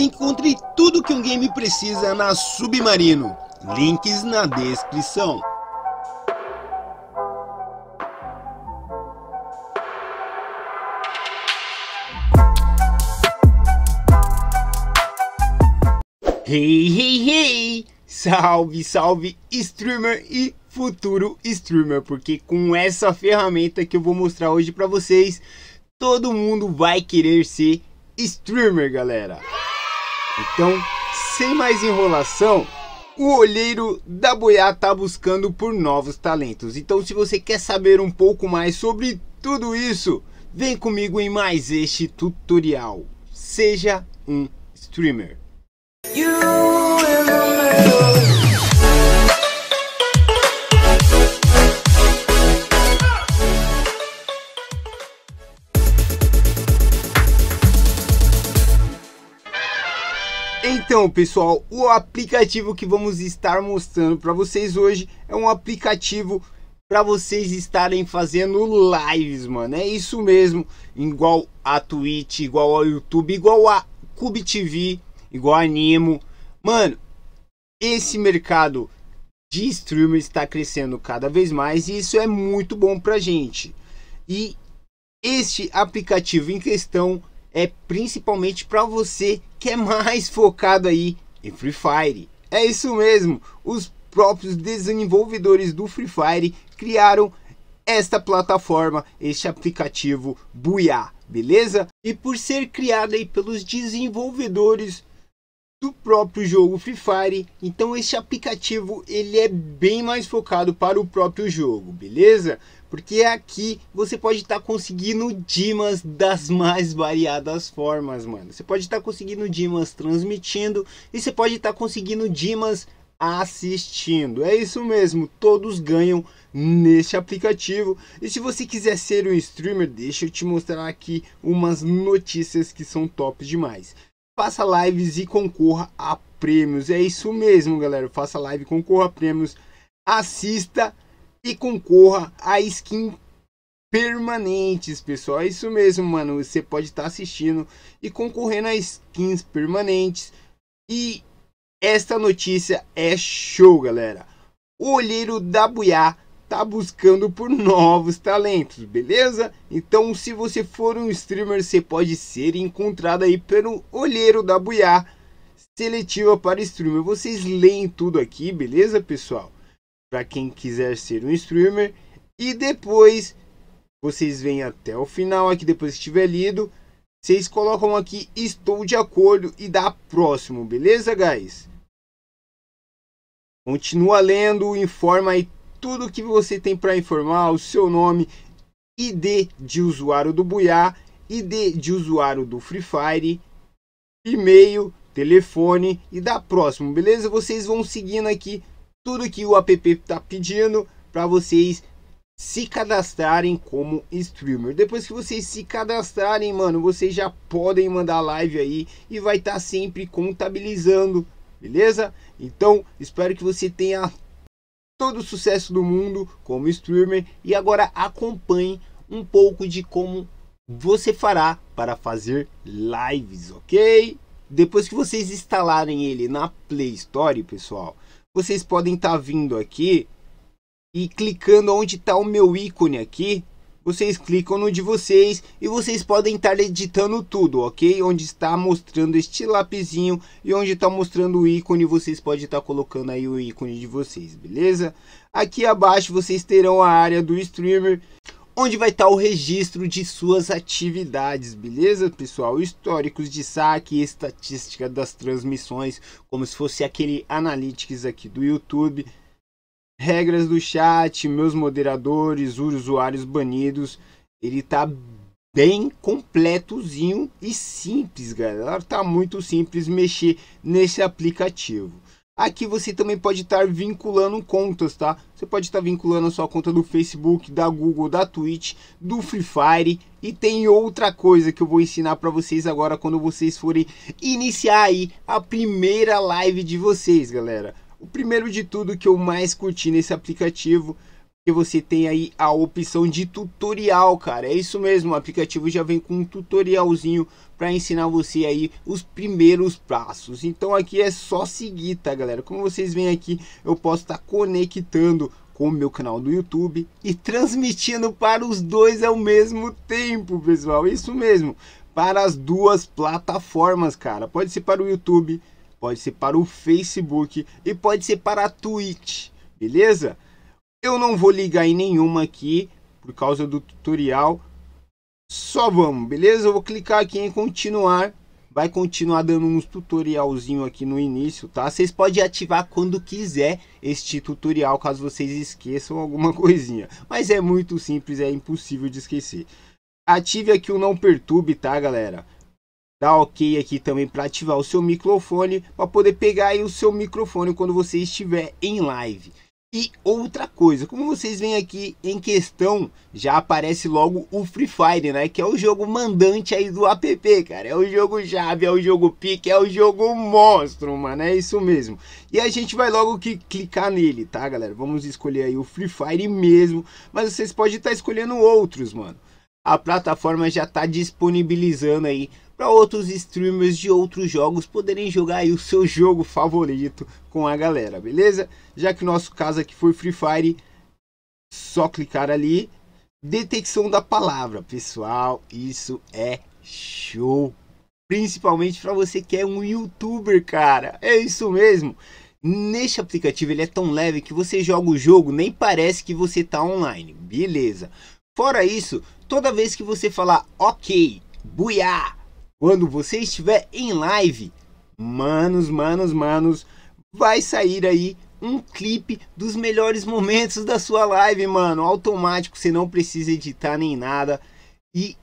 Encontre tudo que um game precisa na Submarino. Links na descrição. Hey, hey, hey! Salve, salve streamer e futuro streamer, porque com essa ferramenta que eu vou mostrar hoje para vocês, todo mundo vai querer ser streamer, galera. Então, sem mais enrolação, o olheiro da Boiá está buscando por novos talentos. Então, se você quer saber um pouco mais sobre tudo isso, vem comigo em mais este tutorial. Seja um streamer. Então, pessoal, o aplicativo que vamos estar mostrando para vocês hoje é um aplicativo para vocês estarem fazendo lives, mano. É isso mesmo, igual a Twitch, igual ao YouTube, igual a Cube TV, igual a Nimo. Mano, esse mercado de streamers está crescendo cada vez mais e isso é muito bom pra gente. E este aplicativo em questão é principalmente para você que é mais focado aí em Free Fire. É isso mesmo, os próprios desenvolvedores do Free Fire criaram esta plataforma, este aplicativo Buia, beleza? E por ser criado aí pelos desenvolvedores do próprio jogo Free Fire, então este aplicativo ele é bem mais focado para o próprio jogo, beleza? porque aqui você pode estar tá conseguindo dimas das mais variadas formas, mano. Você pode estar tá conseguindo dimas transmitindo e você pode estar tá conseguindo dimas assistindo. É isso mesmo, todos ganham neste aplicativo. E se você quiser ser um streamer, deixa eu te mostrar aqui umas notícias que são top demais. Faça lives e concorra a prêmios. É isso mesmo, galera. Faça live, concorra a prêmios. Assista e concorra a skin permanentes, pessoal. É isso mesmo, mano. Você pode estar tá assistindo e concorrendo a skins permanentes. E esta notícia é show, galera. O olheiro da Buiá tá buscando por novos talentos, beleza? Então, se você for um streamer, você pode ser encontrado aí pelo olheiro da Buiá seletiva para streamer. Vocês leem tudo aqui, beleza, pessoal? para quem quiser ser um streamer. E depois vocês vêm até o final aqui depois que tiver lido, vocês colocam aqui estou de acordo e dá próximo, beleza, guys? Continua lendo, informa aí tudo que você tem para informar, o seu nome, ID de usuário do Buiá, ID de usuário do Free Fire, e-mail, telefone e dá próximo, beleza? Vocês vão seguindo aqui tudo que o app está pedindo para vocês se cadastrarem como streamer. Depois que vocês se cadastrarem, mano, vocês já podem mandar live aí e vai estar tá sempre contabilizando, beleza? Então, espero que você tenha todo o sucesso do mundo como streamer e agora acompanhe um pouco de como você fará para fazer lives, ok? Depois que vocês instalarem ele na Play Store, pessoal, vocês podem estar tá vindo aqui e clicando onde está o meu ícone aqui, vocês clicam no de vocês e vocês podem estar tá editando tudo, ok? Onde está mostrando este lapisinho e onde está mostrando o ícone, vocês podem estar tá colocando aí o ícone de vocês, beleza? Aqui abaixo vocês terão a área do streamer onde vai estar o registro de suas atividades, beleza, pessoal? Históricos de saque estatística das transmissões, como se fosse aquele Analytics aqui do YouTube. Regras do chat, meus moderadores, usuários banidos. Ele tá bem completozinho e simples, galera. Tá muito simples mexer nesse aplicativo. Aqui você também pode estar vinculando contas, tá? Você pode estar vinculando a sua conta do Facebook, da Google, da Twitch, do Free Fire. E tem outra coisa que eu vou ensinar para vocês agora quando vocês forem iniciar aí a primeira live de vocês, galera. O primeiro de tudo que eu mais curti nesse aplicativo que você tem aí a opção de tutorial, cara. É isso mesmo, o aplicativo já vem com um tutorialzinho para ensinar você aí os primeiros passos. Então aqui é só seguir, tá, galera? Como vocês veem aqui, eu posso estar tá conectando com o meu canal do YouTube e transmitindo para os dois ao mesmo tempo, pessoal. É isso mesmo, para as duas plataformas, cara. Pode ser para o YouTube, pode ser para o Facebook e pode ser para a Twitch, beleza? Eu não vou ligar em nenhuma aqui, por causa do tutorial. Só vamos, beleza? Eu vou clicar aqui em continuar. Vai continuar dando uns tutorialzinho aqui no início, tá? Vocês podem ativar quando quiser este tutorial, caso vocês esqueçam alguma coisinha. Mas é muito simples, é impossível de esquecer. Ative aqui o não perturbe, tá, galera? Dá ok aqui também para ativar o seu microfone, para poder pegar aí o seu microfone quando você estiver em live. E outra coisa, como vocês veem aqui em questão, já aparece logo o Free Fire, né? Que é o jogo mandante aí do app, cara. É o jogo chave, é o jogo pique, é o jogo monstro, mano. É isso mesmo. E a gente vai logo que clicar nele, tá, galera? Vamos escolher aí o Free Fire mesmo. Mas vocês podem estar escolhendo outros, mano. A plataforma já está disponibilizando aí para outros streamers de outros jogos poderem jogar o seu jogo favorito com a galera, beleza? Já que o nosso caso aqui foi Free Fire, só clicar ali. Detecção da palavra, pessoal, isso é show. Principalmente para você que é um youtuber, cara. É isso mesmo. Neste aplicativo ele é tão leve que você joga o jogo, nem parece que você está online. Beleza. Fora isso, toda vez que você falar ok, buiá, quando você estiver em live, manos, manos, manos, vai sair aí um clipe dos melhores momentos da sua live, mano. Automático, você não precisa editar nem nada. E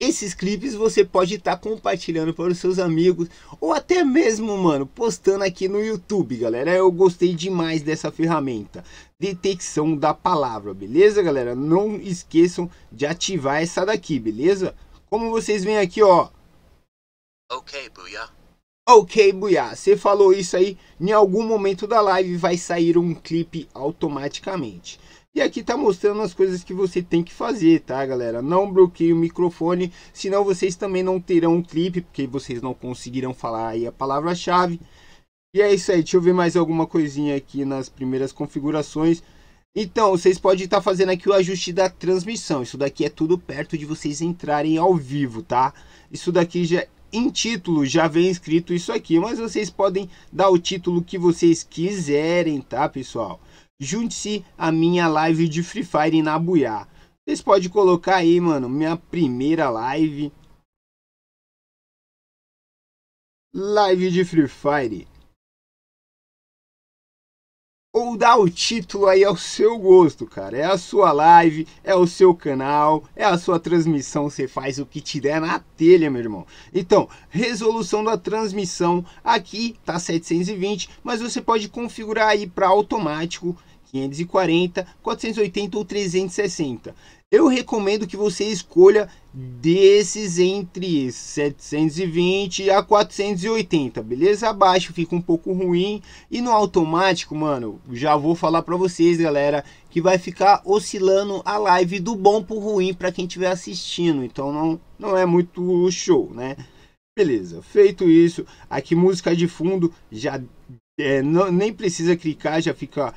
esses clipes você pode estar tá compartilhando para os seus amigos ou até mesmo, mano, postando aqui no YouTube, galera. Eu gostei demais dessa ferramenta. Detecção da palavra, beleza, galera? Não esqueçam de ativar essa daqui, beleza? Como vocês veem aqui, ó, Ok, Buia. Ok, Buia, você falou isso aí, em algum momento da live vai sair um clipe automaticamente. E aqui tá mostrando as coisas que você tem que fazer, tá galera? Não bloqueie o microfone, senão vocês também não terão um clipe, porque vocês não conseguirão falar aí a palavra-chave. E é isso aí, deixa eu ver mais alguma coisinha aqui nas primeiras configurações. Então, vocês podem estar tá fazendo aqui o ajuste da transmissão. Isso daqui é tudo perto de vocês entrarem ao vivo, tá? Isso daqui já em título já vem escrito isso aqui, mas vocês podem dar o título que vocês quiserem, tá, pessoal? Junte-se à minha live de Free Fire na Nabuiá. Vocês podem colocar aí, mano, minha primeira live. Live de Free Fire ou dá o título aí ao seu gosto, cara. É a sua live, é o seu canal, é a sua transmissão, você faz o que te der na telha, meu irmão. Então, resolução da transmissão aqui tá 720, mas você pode configurar aí para automático 540, 480 ou 360. Eu recomendo que você escolha desses entre 720 a 480, beleza? Abaixo fica um pouco ruim e no automático, mano, já vou falar para vocês, galera, que vai ficar oscilando a live do bom pro ruim para quem estiver assistindo. Então não não é muito show, né? Beleza, feito isso, aqui música de fundo já é, não, nem precisa clicar, já fica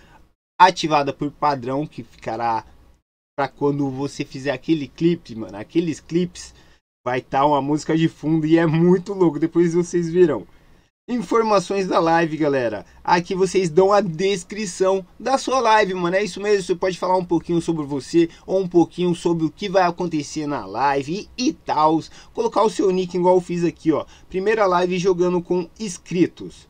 ativada por padrão que ficará para quando você fizer aquele clipe, mano, aqueles clipes vai estar tá uma música de fundo e é muito louco, depois vocês virão. Informações da live, galera. Aqui vocês dão a descrição da sua live, mano. É isso mesmo, você pode falar um pouquinho sobre você ou um pouquinho sobre o que vai acontecer na live e, e tal. Colocar o seu nick igual eu fiz aqui, ó. Primeira live jogando com inscritos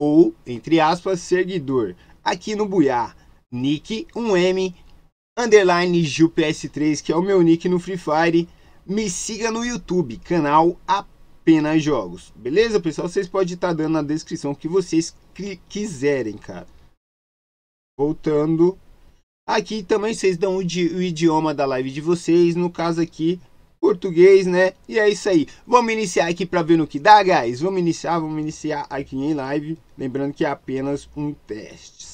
ou, entre aspas, seguidor. Aqui no Buiá, nick 1M underline JuPS3, que é o meu nick no Free Fire. Me siga no YouTube, canal Apenas Jogos. Beleza, pessoal? Vocês podem estar dando na descrição o que vocês quiserem, cara. Voltando. Aqui também vocês dão o, o idioma da live de vocês. No caso aqui, português, né? E é isso aí. Vamos iniciar aqui para ver no que dá, guys. Vamos iniciar, vamos iniciar aqui em live. Lembrando que é apenas um teste.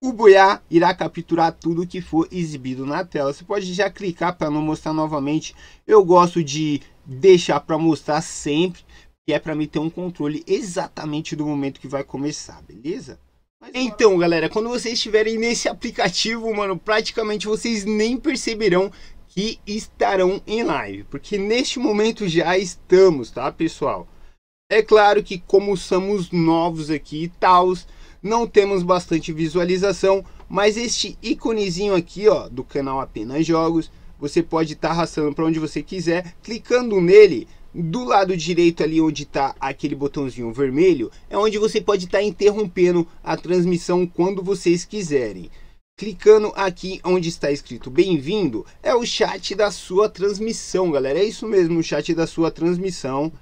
O Boiá irá capturar tudo que for exibido na tela. Você pode já clicar para não mostrar novamente. Eu gosto de deixar para mostrar sempre, que é para me ter um controle exatamente do momento que vai começar, beleza? Mas então, galera, quando vocês estiverem nesse aplicativo, mano, praticamente vocês nem perceberão que estarão em live, porque neste momento já estamos, tá, pessoal? É claro que como somos novos aqui e tals, não temos bastante visualização, mas este íconezinho aqui ó, do canal Apenas Jogos, você pode estar tá arrastando para onde você quiser, clicando nele, do lado direito ali onde está aquele botãozinho vermelho, é onde você pode estar tá interrompendo a transmissão quando vocês quiserem. Clicando aqui onde está escrito bem-vindo, é o chat da sua transmissão, galera. É isso mesmo, o chat da sua transmissão.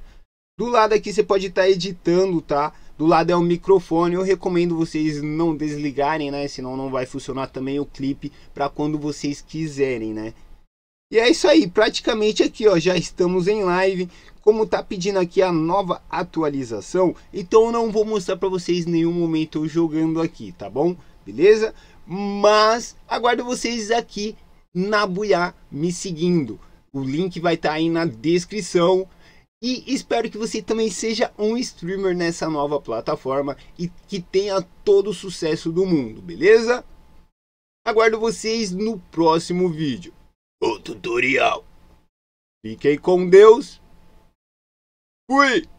Do lado aqui você pode estar tá editando, tá? Do lado é o microfone, eu recomendo vocês não desligarem, né? Senão não vai funcionar também o clipe para quando vocês quiserem, né? E é isso aí, praticamente aqui ó, já estamos em live, como tá pedindo aqui a nova atualização, então eu não vou mostrar para vocês nenhum momento eu jogando aqui, tá bom? Beleza? Mas aguardo vocês aqui na Buiá me seguindo. O link vai estar tá aí na descrição. E espero que você também seja um streamer nessa nova plataforma e que tenha todo o sucesso do mundo, beleza? Aguardo vocês no próximo vídeo, o tutorial. Fiquem com Deus. Fui!